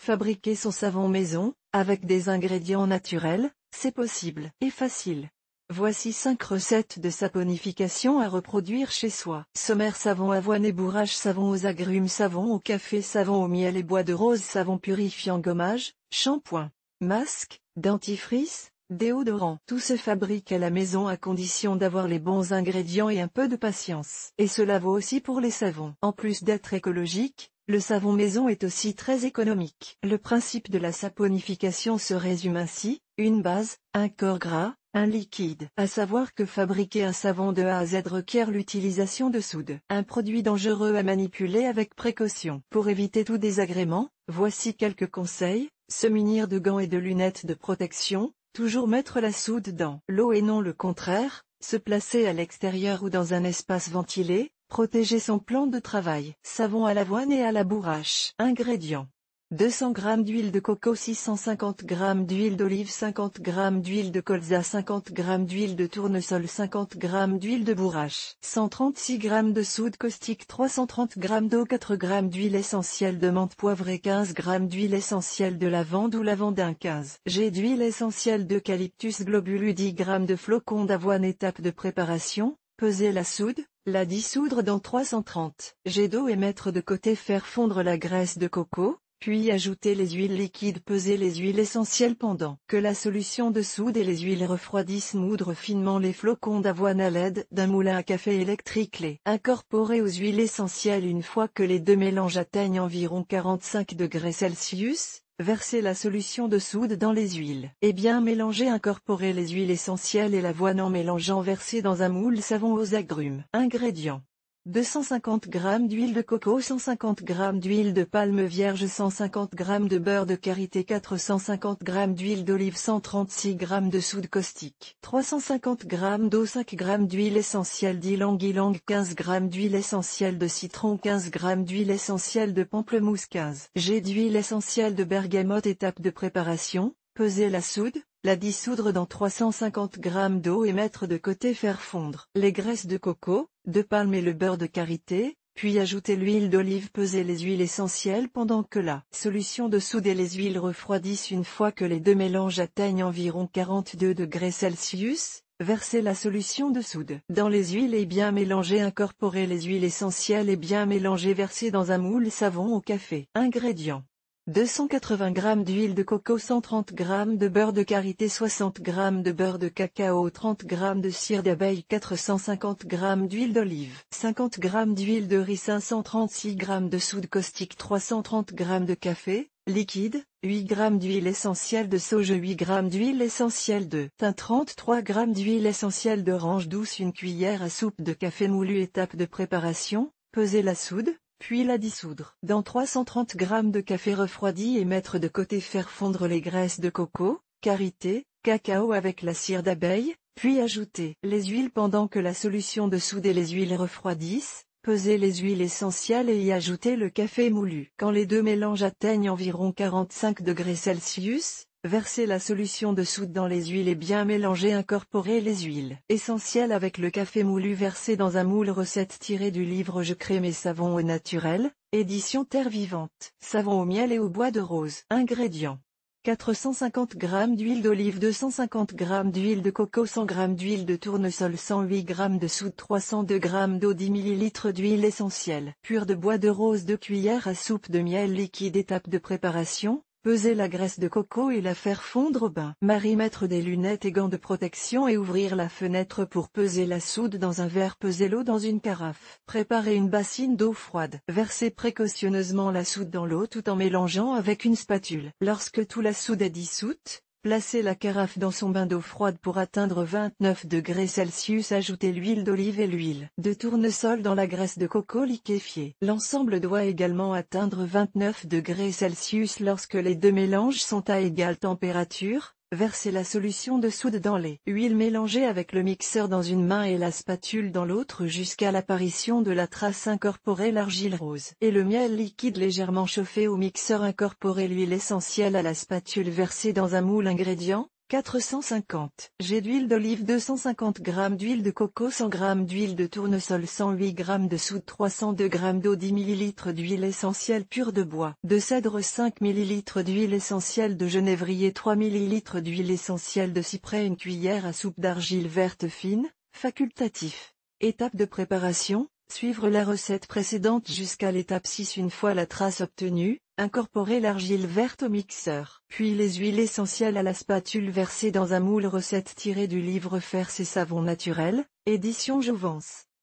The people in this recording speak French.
Fabriquer son savon maison, avec des ingrédients naturels, c'est possible et facile. Voici 5 recettes de saponification à reproduire chez soi. Sommaire savon avoine et bourrage savon aux agrumes savon au café savon au miel et bois de rose savon purifiant gommage, shampoing, masque, dentifrice, Déodorant. Tout se fabrique à la maison à condition d'avoir les bons ingrédients et un peu de patience. Et cela vaut aussi pour les savons. En plus d'être écologique, le savon maison est aussi très économique. Le principe de la saponification se résume ainsi, une base, un corps gras, un liquide. À savoir que fabriquer un savon de A à Z requiert l'utilisation de soude. Un produit dangereux à manipuler avec précaution. Pour éviter tout désagrément, voici quelques conseils. Se munir de gants et de lunettes de protection, Toujours mettre la soude dans l'eau et non le contraire, se placer à l'extérieur ou dans un espace ventilé, protéger son plan de travail. Savon à l'avoine et à la bourrache. Ingrédients 200 g d'huile de coco 650 g d'huile d'olive 50 g d'huile de colza 50 g d'huile de tournesol 50 g d'huile de bourrache 136 g de soude caustique 330 g d'eau 4 g d'huile essentielle de menthe poivrée 15 g d'huile essentielle de lavande ou lavandin 15 J'ai d'huile essentielle d'eucalyptus globulus 10 g de flocons d'avoine étape de préparation peser la soude la dissoudre dans 330 J'ai d'eau et mettre de côté faire fondre la graisse de coco puis ajoutez les huiles liquides pesez les huiles essentielles pendant que la solution de soude et les huiles refroidissent moudre finement les flocons d'avoine à l'aide d'un moulin à café électrique les incorporez aux huiles essentielles une fois que les deux mélanges atteignent environ 45 degrés Celsius, versez la solution de soude dans les huiles et eh bien mélanger incorporez les huiles essentielles et l'avoine en mélangeant verser dans un moule savon aux agrumes. Ingrédients 250 g d'huile de coco, 150 g d'huile de palme vierge, 150 g de beurre de karité, 450 g d'huile d'olive, 136 g de soude caustique, 350 g d'eau, 5 g d'huile essentielle d'ylang ylang, 15 g d'huile essentielle de citron, 15 g d'huile essentielle de pamplemousse, 15 g d'huile essentielle de bergamote. Étape de préparation, peser la soude, la dissoudre dans 350 g d'eau et mettre de côté faire fondre. Les graisses de coco, de palme et le beurre de karité, puis ajoutez l'huile d'olive pesez les huiles essentielles pendant que la solution de soude et les huiles refroidissent une fois que les deux mélanges atteignent environ 42 degrés Celsius, versez la solution de soude dans les huiles et bien mélanger incorporez les huiles essentielles et bien mélanger Versez dans un moule savon au café. Ingrédients 280 g d'huile de coco 130 g de beurre de karité 60 g de beurre de cacao 30 g de cire d'abeille 450 g d'huile d'olive 50 g d'huile de riz 536 g de soude caustique 330 g de café liquide 8 g d'huile essentielle de sauge 8 g d'huile essentielle de thym 33 g d'huile essentielle d'orange douce une cuillère à soupe de café moulu étape de préparation peser la soude, puis la dissoudre dans 330 g de café refroidi et mettre de côté faire fondre les graisses de coco, karité, cacao avec la cire d'abeille, puis ajouter les huiles pendant que la solution de souder les huiles refroidissent, peser les huiles essentielles et y ajouter le café moulu. Quand les deux mélanges atteignent environ 45 degrés Celsius, Verser la solution de soude dans les huiles et bien mélanger incorporer les huiles essentielles avec le café moulu versé dans un moule recette tirée du livre Je crée mes savons au naturel, édition Terre Vivante. Savon au miel et au bois de rose. Ingrédients 450 g d'huile d'olive 250 g d'huile de coco 100 g d'huile de tournesol 108 g de soude 302 g d'eau 10 ml d'huile essentielle pure de bois de rose 2 cuillères à soupe de miel liquide étape de préparation Peser la graisse de coco et la faire fondre au bain. Marie mettre des lunettes et gants de protection et ouvrir la fenêtre pour peser la soude dans un verre. Peser l'eau dans une carafe. Préparer une bassine d'eau froide. Verser précautionneusement la soude dans l'eau tout en mélangeant avec une spatule. Lorsque tout la soude est dissoute, Placez la carafe dans son bain d'eau froide pour atteindre 29 degrés Celsius. Ajoutez l'huile d'olive et l'huile de tournesol dans la graisse de coco liquéfiée. L'ensemble doit également atteindre 29 degrés Celsius lorsque les deux mélanges sont à égale température. Versez la solution de soude dans les huiles mélangées avec le mixeur dans une main et la spatule dans l'autre jusqu'à l'apparition de la trace incorporée l'argile rose et le miel liquide légèrement chauffé au mixeur incorporé l'huile essentielle à la spatule versée dans un moule ingrédient, 450 g d'huile d'olive 250 g d'huile de coco 100 g d'huile de tournesol 108 g de soude 302 g d'eau 10 ml d'huile essentielle pure de bois de cèdre 5 ml d'huile essentielle de genévrier 3 ml d'huile essentielle de cyprès une cuillère à soupe d'argile verte fine facultatif étape de préparation suivre la recette précédente jusqu'à l'étape 6 une fois la trace obtenue Incorporer l'argile verte au mixeur, puis les huiles essentielles à la spatule versées dans un moule recette tirée du livre Faire ses savons naturels, édition Jouvence.